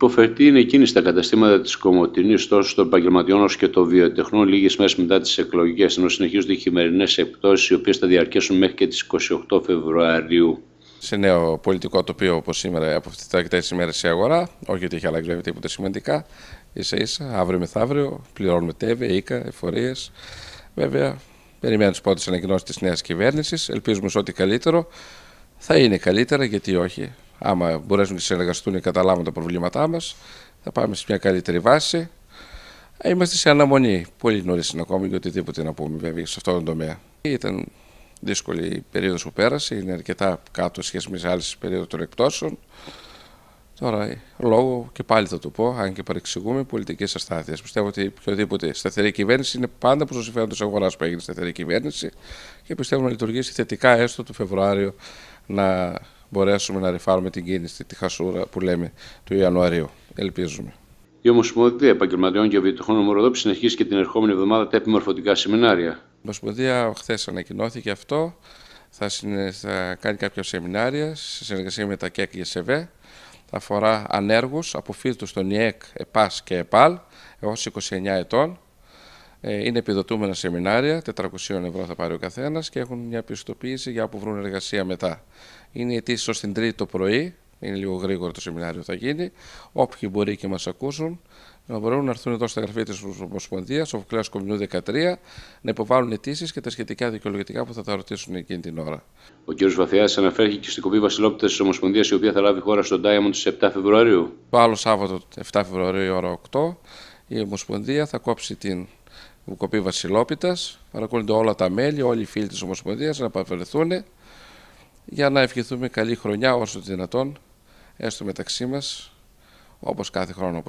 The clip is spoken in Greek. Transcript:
Υποφερτή είναι εκείνη στα καταστήματα της Κομωτινής τόσο των επαγγελματιών όσο και των βιοτεχνών λίγες μέρες μετά τις εκλογές, ενώ συνεχίζονται οι χειμερινές εκπτώσεις, οι οποίες θα διαρκέσουν μέχρι και τις 28 Φεβρουαρίου. Σε νέο πολιτικό τοπίο όπως σήμερα, από αυτέ τι ημέρε η αγορά, όχι ότι έχει αλλάξει τίποτα σημαντικά, ίσα ίσα, αύριο μεθαύριο, πληρώνουμε τέβε, οίκα, εφορίες. Βέβαια, περιμένουμε τις πρώτες ανακοινώσεις της νέας κυβέρνησης. Ελπίζουμε ό,τι καλύτερο. Θα είναι καλύτερα, γιατί όχι άμα μπορέσουν να συνεργαστούν και καταλάβουν τα προβλήματά μας. θα πάμε σε μια καλύτερη βάση. Είμαστε σε αναμονή. Πολύ νωρίς ακόμα ακόμη για οτιδήποτε να πούμε βέβαια σε αυτόν τον τομέα. Ήταν δύσκολη η περίοδος που πέρασε, είναι αρκετά κάτω σχέση με άλλες περίοδο των εκπτώσεων. Τώρα, ε, λόγω και πάλι θα το πω, αν και παρεξηγούμε, πολιτική αστάθεια. Πιστεύω ότι οποιοδήποτε σταθερή κυβέρνηση είναι πάντα προς το συμφέρον της αγοράς που έγινε σταθερή κυβέρνηση και πιστεύω να λειτουργήσει θετικά έστω το Φεβρουάριο να μπορέσουμε να ρηφάρουμε την κίνηση, τη χασούρα που λέμε του Ιανουαρίου. Ελπίζουμε. Η Ομοσπονδία Επαγγελματιών και Βιοτεχνών Ομοροδόπη συνεχίζει και την ερχόμενη εβδομάδα τα επιμορφωτικά σεμινάρια. Η Ομοσπονδία χθες ανακοινώθηκε αυτό. Θα, συνε... κάνει κάποια σεμινάρια σε συνεργασία με τα ΚΕΚ και ΣΕΒΕ. Αφορά ανέργους, αποφύτου των ΙΕΚ, ΕΠΑΣ και ΕΠΑΛ έως 29 ετών ε, είναι επιδοτούμενα σεμινάρια, 400 ευρώ θα πάρει ο καθένας και έχουν μια πιστοποίηση για όπου βρουν εργασία μετά. Είναι αιτήσει ω την Τρίτη το πρωί, είναι λίγο γρήγορο το σεμινάριο θα γίνει. Όποιοι μπορεί και μας ακούσουν, να ε, μπορούν να έρθουν εδώ στα γραφεία της Ομοσπονδίας, ο Φουκλέα Κομινού 13, να υποβάλουν αιτήσεις και τα σχετικά δικαιολογητικά που θα τα ρωτήσουν εκείνη την ώρα. Ο κ. Βαθιά αναφέρθηκε και στην κοπή Βασιλόπιτας της Ομοσπονδίας, η οποία θα λάβει χώρα στον Diamond στι 7 Φεβρουαρίου. Το άλλο Σάββατο, 7 Φεβρουαρίου, ώρα 8, η Ομοσπονδία θα κόψει την Κοπή Βασιλόπιτας. Παρακολουθούνται όλα τα μέλη, όλοι οι φίλοι της Ομοσπονδίας να παρευρεθούν, για να ευχηθούμε καλή χρονιά όσο δυνατόν, έστω μεταξύ μας, όπως κάθε χρόνο,